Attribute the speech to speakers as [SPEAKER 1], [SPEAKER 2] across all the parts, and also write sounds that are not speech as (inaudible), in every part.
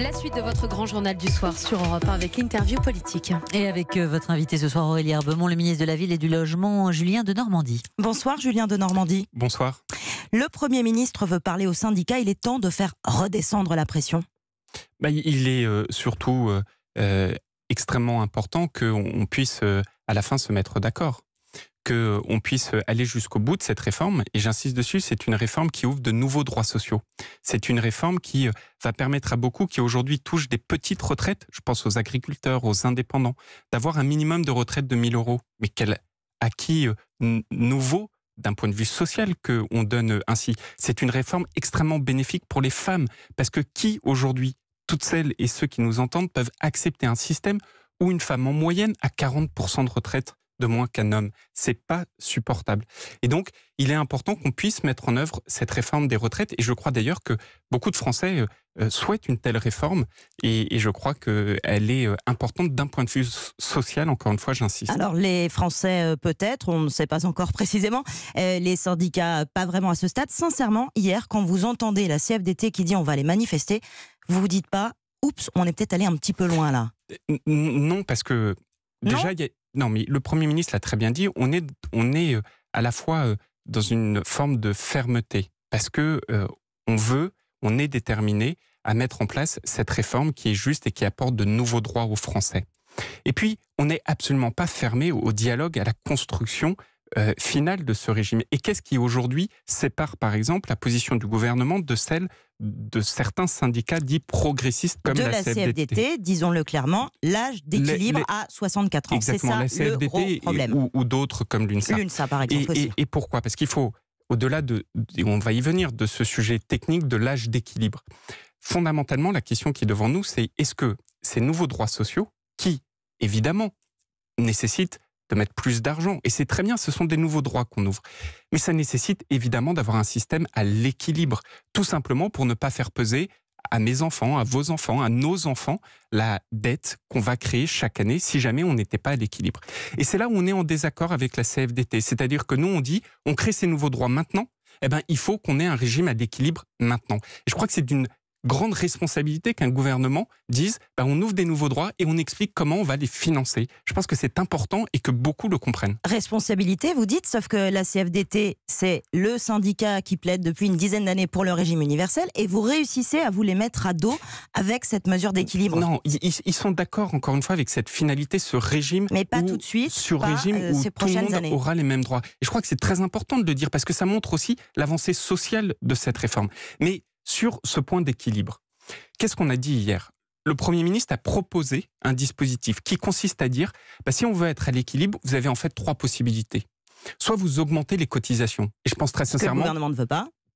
[SPEAKER 1] La suite de votre grand journal du soir sur Europe 1 avec l'interview politique. Et avec euh, votre invité ce soir, Aurélie Herbemont, le ministre de la Ville et du Logement, Julien de Normandie. Bonsoir, Julien de Normandie. Bonsoir. Le Premier ministre veut parler aux syndicats. Il est temps de faire redescendre la pression.
[SPEAKER 2] Bah, il est euh, surtout euh, extrêmement important qu'on puisse à la fin se mettre d'accord qu'on euh, puisse aller jusqu'au bout de cette réforme. Et j'insiste dessus, c'est une réforme qui ouvre de nouveaux droits sociaux. C'est une réforme qui euh, va permettre à beaucoup qui aujourd'hui touchent des petites retraites, je pense aux agriculteurs, aux indépendants, d'avoir un minimum de retraite de 1000 euros. Mais quel acquis euh, nouveau d'un point de vue social qu'on donne ainsi. C'est une réforme extrêmement bénéfique pour les femmes, parce que qui aujourd'hui, toutes celles et ceux qui nous entendent, peuvent accepter un système où une femme en moyenne a 40% de retraite de moins qu'un homme. C'est pas supportable. Et donc, il est important qu'on puisse mettre en œuvre cette réforme des retraites. Et je crois d'ailleurs que beaucoup de Français euh, souhaitent une telle réforme. Et, je crois qu'elle est euh, importante d'un point de vue social, encore une fois, j'insiste. Alors,
[SPEAKER 1] les Français, euh, peut-être, on ne sait pas encore (laughs) précisément. Les syndicats, pas vraiment à ce stade. Sincèrement, hier, quand vous entendez la CFDT qui dit on va les manifester, vous vous dites pas, oups, on est peut-être allé un petit peu loin là.
[SPEAKER 2] Non, parce que Déjà, il y, a non, mais le Premier ministre l'a très bien dit, on est, euh, à la fois euh, dans une forme de fermeté, parce que euh, on veut, on est déterminé à mettre en place cette réforme qui est juste et qui apporte de nouveaux droits aux Français. Et puis, on n'est absolument pas fermé au dialogue, à la construction final euh, finale de ce régime Et qu'est-ce qui aujourd'hui sépare par exemple la position du gouvernement de celle de certains syndicats dits progressistes comme de la,
[SPEAKER 1] CFDT, disons-le clairement, l'âge d'équilibre à 64 ans. C'est ça, le gros
[SPEAKER 2] problème. ou, d'autres comme l'UNSA. Et, pourquoi Parce qu'il faut, au-delà de, on va y venir, de ce sujet technique de l'âge d'équilibre, fondamentalement la question qui est devant nous, c'est est-ce que ces nouveaux droits sociaux, qui évidemment nécessitent de mettre plus d'argent. Et c'est très bien, ce sont des nouveaux droits qu'on ouvre. Mais ça nécessite évidemment d'avoir un système à l'équilibre, tout simplement pour ne pas faire peser à mes enfants, à vos enfants, à nos enfants, la dette qu'on va créer chaque année si jamais on n'était pas à l'équilibre. Et c'est là où on est en désaccord avec la CFDT. C'est-à-dire que nous, on dit, on crée ces nouveaux droits maintenant, eh ben, il faut qu'on ait un régime à l'équilibre maintenant. Et je crois que c'est d'une grande responsabilité qu'un gouvernement dise bah, on ouvre des nouveaux droits et on explique comment on va les financer. Je pense que c'est important et que beaucoup le comprennent. Responsabilité,
[SPEAKER 1] vous dites, sauf que la CFDT, c'est le syndicat qui plaide depuis une dizaine d'années pour le régime universel et vous réussissez à vous les mettre à dos avec cette mesure d'équilibre. Non, ils,
[SPEAKER 2] sont d'accord, encore une fois, avec cette finalité, ce régime. Mais pas tout de suite. Sur régime euh, le monde aura les mêmes droits. Et je crois que c'est très important de le dire parce que ça montre aussi l'avancée sociale de cette réforme. Mais sur ce point d'équilibre. Qu'est-ce qu'on a dit hier le Premier ministre a proposé un dispositif qui consiste à dire, bah, si on veut être à l'équilibre, vous avez en fait trois possibilités. Soit vous augmentez les cotisations, et je pense très sincèrement...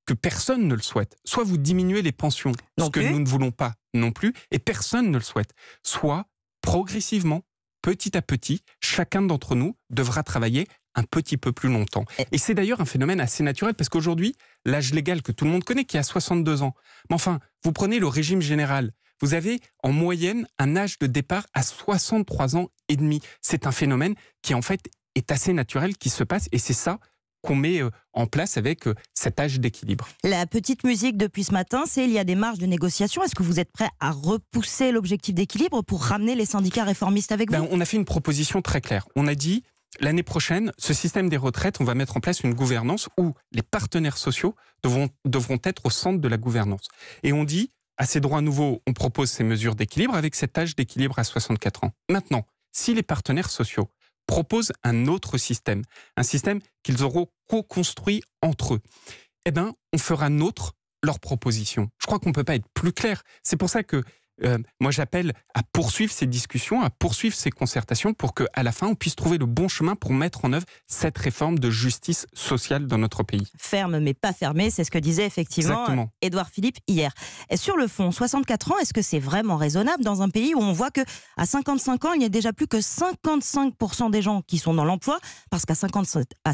[SPEAKER 2] Que personne ne le souhaite. Soit vous diminuez les pensions, ce que nous ne voulons pas non plus, et personne ne le souhaite. Soit, progressivement, petit à petit, chacun d'entre nous devra travailler un petit peu plus longtemps. Et c'est d'ailleurs un phénomène assez naturel parce qu'aujourd'hui, l'âge légal que tout le monde connaît, qui est à 62 ans. Mais enfin, vous prenez le régime général. Vous avez en moyenne un âge de départ à 63 ans et demi. C'est un phénomène qui en fait est assez naturel, qui se passe et c'est ça qu'on met euh, en place avec euh, cet âge d'équilibre. La petite musique
[SPEAKER 1] depuis ce matin, c'est il y a des marges de négociation. Est-ce que vous êtes prêt à repousser l'objectif d'équilibre pour ramener les syndicats réformistes avec vous ben, On a fait
[SPEAKER 2] une proposition très claire. On a dit l'année prochaine, ce système des retraites, on va mettre en place une gouvernance où les partenaires sociaux devront, être au centre de la gouvernance. Et on dit, à ces droits nouveaux, on propose ces mesures d'équilibre avec cet âge d'équilibre à 64 ans. Maintenant, si les partenaires sociaux proposent un autre système, un système qu'ils auront co-construit entre eux, eh bien, on fera nôtre leur proposition. Je crois qu'on ne peut pas être plus clair. C'est pour ça que euh, moi j'appelle à poursuivre ces discussions, à poursuivre ces concertations pour que à la fin on puisse trouver le bon chemin pour mettre en œuvre cette réforme de justice sociale dans notre pays.
[SPEAKER 1] Ferme mais pas fermée, c'est ce que disait effectivement Edouard euh, Philippe hier. sur le fond, 64 ans, est-ce que c'est vraiment raisonnable dans un pays où on voit que à 55 ans, il n'y a déjà plus que 55% des gens qui sont dans l'emploi parce qu'à 57, à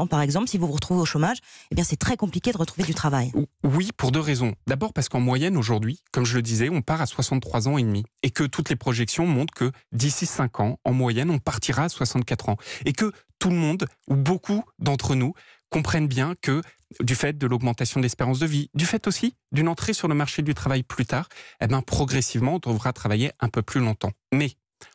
[SPEAKER 1] ans par exemple, si vous vous retrouvez au chômage, eh bien c'est très compliqué de retrouver du travail.
[SPEAKER 2] Oui, pour deux raisons. D'abord parce qu'en moyenne aujourd'hui, comme je le disais, on part à 63 ans et demi. Et que toutes les projections montrent que d'ici 5 ans, en moyenne, on partira à 64 ans. Et que tout le monde, ou beaucoup d'entre nous, comprennent bien que du fait de l'augmentation de l'espérance de vie, du fait aussi d'une entrée sur le marché du travail plus tard, eh bien progressivement, on devra travailler un peu plus longtemps. Mais,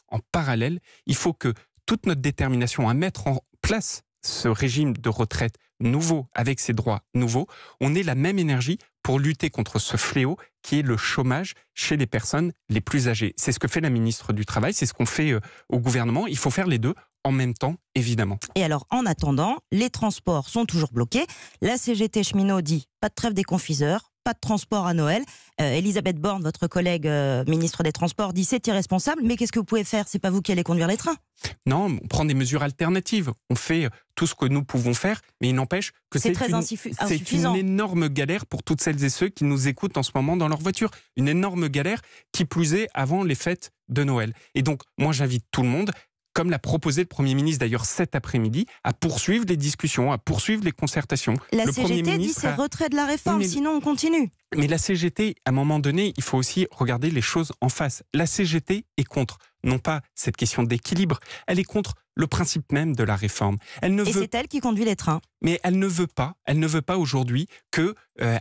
[SPEAKER 2] en parallèle, il faut que toute notre détermination à mettre en place ce régime de retraite nouveau, avec ses droits nouveaux, on ait la même énergie pour lutter contre ce fléau qui est le chômage chez les personnes les plus âgées. C'est ce que fait la ministre du Travail, c'est ce qu'on fait euh, au gouvernement. Il faut faire les deux en même temps, évidemment.
[SPEAKER 1] Et alors, en attendant, les transports sont toujours bloqués. La CGT cheminot dit pas de trêve des confiseurs, pas de transport à Noël. Euh, Elisabeth Borne, votre collègue euh, ministre des Transports, dit c'est irresponsable, mais qu'est-ce que vous pouvez faire C'est pas vous qui allez conduire les trains.
[SPEAKER 2] Non, on prend des mesures alternatives. On fait euh, tout ce que nous pouvons faire, mais il n'empêche que c'est c'est une énorme galère pour toutes celles et ceux qui nous écoutent en ce moment dans leur voiture. Une énorme galère qui plus est avant les fêtes de Noël. Et donc, moi, j'invite tout le monde comme l'a proposé le Premier ministre d'ailleurs cet après-midi, à poursuivre les discussions, à poursuivre les concertations. La CGT dit c'est retrait
[SPEAKER 1] de la réforme, sinon on
[SPEAKER 2] continue. Mais la CGT, à un moment donné, il faut aussi regarder les choses en face. La CGT est contre, non pas cette question d'équilibre, elle est contre le principe même de la réforme. Elle ne Et c'est elle qui conduit les trains. Mais elle ne veut pas, elle ne veut pas aujourd'hui que euh,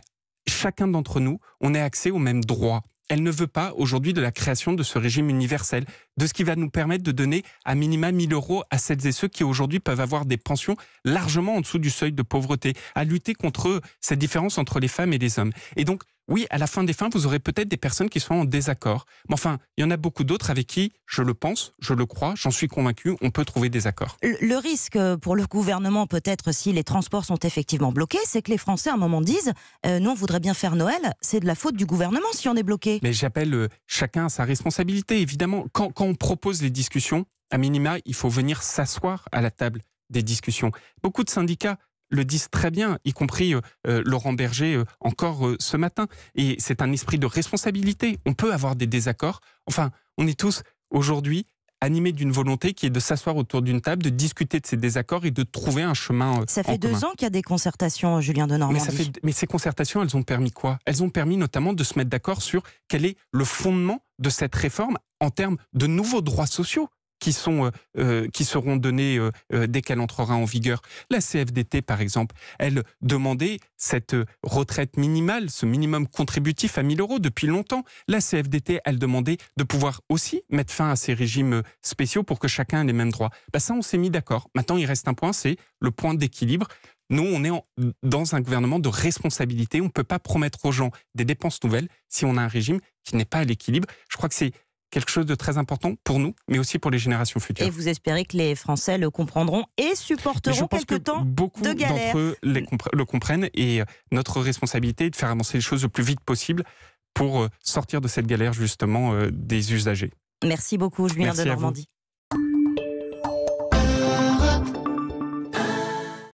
[SPEAKER 2] chacun d'entre nous, on ait accès aux mêmes droits elle ne veut pas aujourd'hui de la création de ce régime universel, de ce qui va nous permettre de donner à minima 1000 euros à celles et ceux qui aujourd'hui peuvent avoir des pensions largement en dessous du seuil de pauvreté, à lutter contre euh, cette différence entre les femmes et les hommes. Et donc, oui, à la fin des fins, vous aurez peut-être des personnes qui sont en désaccord. Mais enfin, il y en a beaucoup d'autres avec qui, je le pense, je le crois, j'en suis convaincu, on peut trouver des accords.
[SPEAKER 1] Le risque euh, pour le gouvernement, peut-être, si les transports sont effectivement bloqués, c'est que les Français, à un moment, disent euh, Nous, on voudrait bien faire Noël, c'est de la faute du gouvernement si on est bloqué.
[SPEAKER 2] Mais j'appelle euh, chacun à sa responsabilité, évidemment. quand on propose les discussions, à minima, il faut venir s'asseoir à la table des discussions. Beaucoup de syndicats le disent très bien, y compris euh, euh, Laurent Berger euh, encore ce matin. Et c'est un esprit de responsabilité. On peut avoir des désaccords. Enfin, on est tous aujourd'hui animés d'une volonté qui est de s'asseoir autour d'une table, de discuter de ces désaccords et de trouver un chemin. Ça fait deux
[SPEAKER 1] ans qu'il y a des concertations, Julien de Normandie. Mais,
[SPEAKER 2] mais ces concertations, elles ont permis quoi Elles ont permis notamment de se mettre d'accord sur quel est le fondement de cette réforme en termes de nouveaux droits sociaux qui, sont, euh, euh, qui seront données euh, dès qu'elle entrera en vigueur. La CFDT, par exemple, elle demandait cette retraite minimale, ce minimum contributif à 1000 euros depuis longtemps. La CFDT, elle demandait de pouvoir aussi mettre fin à ces régimes spéciaux pour que chacun ait les mêmes droits. Bah ça, on s'est mis d'accord. Maintenant, il reste un point, c'est le point d'équilibre. Nous, on est dans un gouvernement de responsabilité. On ne peut pas promettre aux gens des dépenses nouvelles si on a un régime qui n'est pas à l'équilibre. Je crois que c'est quelque chose de très important pour nous, mais aussi pour les générations futures. Et
[SPEAKER 1] vous espérez que les Français le comprendront et supporteront je pense quelque que
[SPEAKER 2] temps beaucoup de galère. d'entre eux le comprennent et euh, notre responsabilité est de faire avancer les choses le plus vite possible pour euh, sortir de cette galère justement euh, des usagers.
[SPEAKER 1] Merci beaucoup, Julien de Normandie.